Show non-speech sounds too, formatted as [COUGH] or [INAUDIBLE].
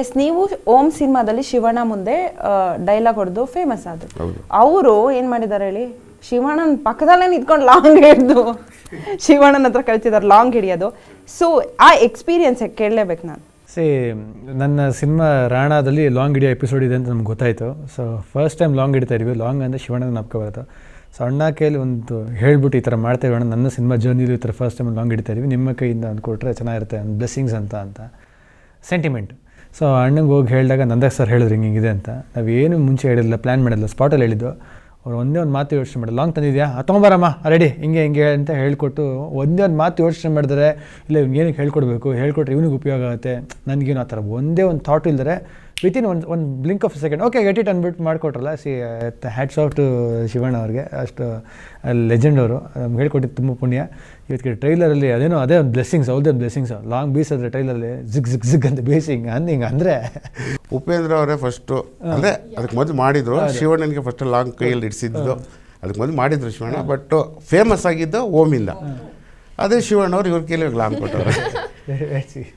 S ನೀವು ಓಂ ಸಿನಿಮಾದಲ್ಲಿ ಶಿವಣ್ಣ ಮುಂದೆ ಡೈಲಾಗ್ ಹೊಡೆದು ಫೇಮಸ್ ಆದ್ರು ಅವರು ಏನು ಮಾಡಿದ್ದಾರೆ ಹೇಳಿ ಶಿವಣ್ಣನ ಪಕ್ಕದಲ್ಲೇ ನಿಂತ್ಕೊಂಡು ಲಾಂಗ್ ಹಿಡಿದು ಶಿವಣ್ಣನ ಹತ್ರ ಕಳಿಸಿದಾರೆ ಲಾಂಗ್ ಹಿಡಿಯೋದು ಸೊ ಆ ಎಕ್ಸ್ಪೀರಿಯನ್ಸ್ ಕೇಳಲೇಬೇಕು ನಾನು ಸಿ ನನ್ನ ಸಿನಿಮಾ ರಾಣಾದಲ್ಲಿ ಲಾಂಗ್ ಹಿಡಿಯೋ ಎಪಿಸೋಡ್ ಇದೆ ಅಂತ ನಮ್ಗೆ ಗೊತ್ತಾಯಿತು ಸೊ ಫಸ್ಟ್ ಟೈಮ್ ಲಾಂಗ್ ಹಿಡಿತಾ ಇದೀವಿ ಲಾಂಗ್ ಅಂದರೆ ಶಿವಣ್ಣನ ನಪ್ಕೊ ಬರುತ್ತೆ ಸೊ ಅಣ್ಣ ಕೈಯಲ್ಲಿ ಒಂದು ಹೇಳ್ಬಿಟ್ಟು ಈ ಥರ ಮಾಡ್ತೇವೆ ಅಣ್ಣ ನನ್ನ ಸಿನಿಮಾ ಜರ್ನಿಲಿ ಈ ಥರ ಫಸ್ಟ್ ಟೈಮ್ ಲಾಂಗ್ ಹಿಡಿತಾ ಇದೀವಿ ನಿಮ್ಮ ಕೈಯಿಂದ ಅಂದ್ಕೊಟ್ರೆ ಚೆನ್ನಾಗಿರುತ್ತೆ ಬ್ಲೆಸ್ಸಿಂಗ್ಸ್ ಅಂತ ಅಂತ ಸೆಂಟಿಮೆಂಟ್ ಸೊ ಅಣ್ಣಂಗೆ ಹೋಗಿ ಹೇಳಿದಾಗ ನಂದಾಗ ಸರ್ ಹೇಳಿದ್ರು ಹಿಂಗೆ ಹಿಂಗಿದೆ ಅಂತ ನಾವು ಏನು ಮುಂಚೆ ಹೇಳಿರಲಿಲ್ಲ ಪ್ಲ್ಯಾನ್ ಮಾಡಿಲ್ಲ ಸ್ಪಾಟಲ್ಲಿ ಹೇಳಿದ್ದು ಅವ್ರು ಒಂದೇ ಒಂದು ಮಾತು ಯೋಚನೆ ಮಾಡಿದ್ರು ಲಾಂಗ್ ತಂದಿದ್ಯಾ ತೊಗೊಂಬರಮ್ಮ ರೆಡಿ ಹಿಂಗೆ ಹಿಂಗೆ ಅಂತ ಹೇಳಿಕೊಟ್ಟು ಒಂದೇ ಒಂದು ಮಾತು ಯೋಚನೆ ಮಾಡಿದ್ರೆ ಇಲ್ಲ ಇವ್ಗೇನು ಏನಕ್ಕೆ ಹೇಳ್ಕೊಡ್ಬೇಕು ಹೇಳ್ಕೊಟ್ರೆ ಇವನಿಗೆ ಉಪಯೋಗ ಆಗುತ್ತೆ ನನಗೇನು ಆ ಥರ ಒಂದೇ ಒಂದು ಥಾಟ್ ಇಲ್ಲದೆ ವಿತಿನ್ ಒಂದು ಒಂದು blink of second okay get it ಅಂದ್ಬಿಟ್ಟು ಮಾಡಿಕೊಟ್ರಲ್ಲ see hats off to Shivanna ಅವ್ರಿಗೆ ಅಷ್ಟು ಲೆಜೆಂಡ್ ಅವರು ನಮ್ಗೆ ಹೇಳ್ಕೊಟ್ಟಿದ್ದು ತುಂಬ ಪುಣ್ಯ ಇವತ್ತಿಗೆ ಟ್ರೈಲರಲ್ಲಿ ಅದೇನೋ ಅದೇ ಒಂದು ಬ್ಲೆಸ್ಸಿಂಗ್ಸ್ ಅವ್ರದೇ ಬ್ಲೆಸ್ಸಿಂಗ್ಸ್ ಲಾಂಗ್ ಬೀಸ್ ಆದರೆ ಟ್ರೈಲರಲ್ಲಿ ಜಿಗ್ ಜಿಗ್ ಜಿಗ್ ಅಂತ ಬೀಸಿಂಗ್ ಹಿಂಗೆ ಹಿಂಗೆ ಅಂದರೆ ಉಪೇಂದ್ರ ಅವರೇ ಫಸ್ಟು ಅಂದರೆ ಅದಕ್ಕೆ ಮೊದಲು ಮಾಡಿದ್ರು ಶಿವಣ್ಣನಿಗೆ ಫಸ್ಟ್ ಲಾಂಗ್ ಕೈಯಲ್ಲಿ ಇಡಿಸಿದ್ದು ಅದಕ್ಕೆ ಮೊದಲು ಮಾಡಿದ್ರು ಶಿವಣ್ಣ ಬಟ್ ಫೇಮಸ್ ಆಗಿದ್ದು ಓಮಿಂದ ಅದೇ ಶಿವಣ್ಣ ಅವ್ರು ಇವ್ರ ಕೈಲಿ ಲಾಂಗ್ ಕೊಟ್ಟರು [LAUGHS]